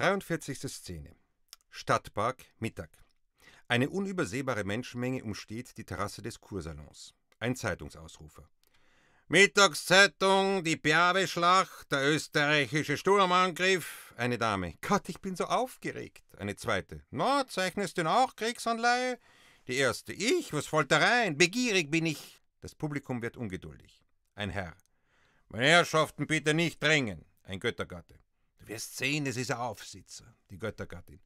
43. Szene. Stadtpark, Mittag. Eine unübersehbare Menschenmenge umsteht die Terrasse des Kursalons. Ein Zeitungsausrufer. Mittagszeitung, die Piave-Schlacht, der österreichische Sturmangriff. Eine Dame. Gott, ich bin so aufgeregt. Eine zweite. Na, zeichnest du denn auch Kriegsanleihe? Die erste. Ich, was folgt da rein? Begierig bin ich. Das Publikum wird ungeduldig. Ein Herr. Meine Herrschaften, bitte nicht drängen. Ein Göttergatte wirst sehen, es ist ein Aufsitzer, die Göttergattin.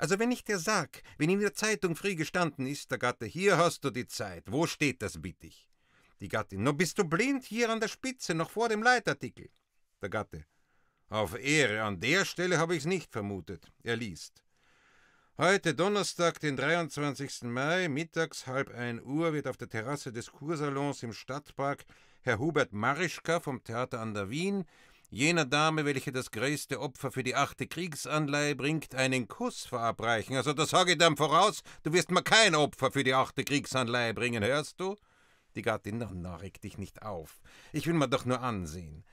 Also wenn ich dir sag, wenn in der Zeitung früh gestanden ist, der Gatte, hier hast du die Zeit, wo steht das, bitte ich? Die Gattin, no bist du blind, hier an der Spitze, noch vor dem Leitartikel. Der Gatte, auf Ehre, an der Stelle habe ich's nicht vermutet. Er liest. Heute Donnerstag, den 23. Mai, mittags halb ein Uhr, wird auf der Terrasse des Kursalons im Stadtpark Herr Hubert Marischka vom Theater an der Wien jener Dame, welche das größte Opfer für die achte Kriegsanleihe bringt, einen Kuss verabreichen. Also das sage ich dann voraus, du wirst mir kein Opfer für die achte Kriegsanleihe bringen, hörst du? Die Gattin, na, na, reg dich nicht auf. Ich will mir doch nur ansehen.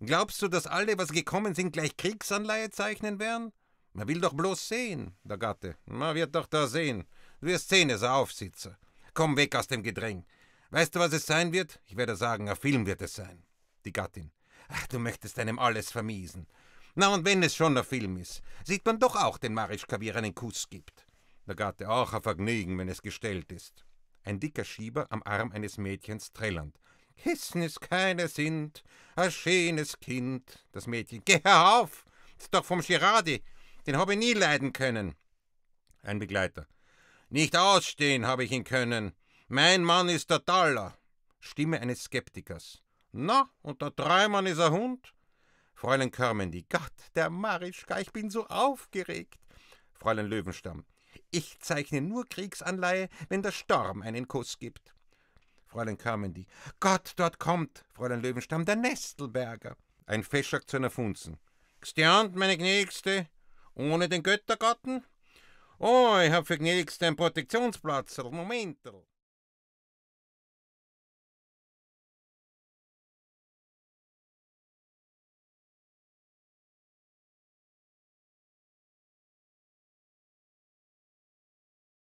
Glaubst du, dass alle, was gekommen sind, gleich Kriegsanleihe zeichnen werden? Man will doch bloß sehen, der Gatte. Man wird doch da sehen. Du wirst sehen, es Aufsitzer. Komm weg aus dem Gedräng. Weißt du, was es sein wird? Ich werde sagen, ein Film wird es sein. Die Gattin. Ach, du möchtest einem alles vermiesen. Na, und wenn es schon ein Film ist, sieht man doch auch den Marischka, wie er einen Kuss gibt. Der Gatte auch ein Vergnügen, wenn es gestellt ist. Ein dicker Schieber am Arm eines Mädchens trällernd. Kissen ist keine sind, ein schönes Kind. Das Mädchen, geh herauf, ist doch vom Girardi, den habe ich nie leiden können. Ein Begleiter, nicht ausstehen habe ich ihn können, mein Mann ist der Taler. Stimme eines Skeptikers. Na, und der Dreimann is a Hund? Fräulein Körmendi, Gott, der Marischka, ich bin so aufgeregt. Fräulein Löwenstamm, ich zeichne nur Kriegsanleihe, wenn der Sturm einen Kuss gibt. Fräulein Körmendi, Gott, dort kommt, Fräulein Löwenstamm, der Nestelberger. Ein Feschack zu einer Funzen. Gstiant, meine Gnädigste, ohne den Göttergarten? Oh, ich hab für Gnädigste einen Protektionsplatz, Momentel.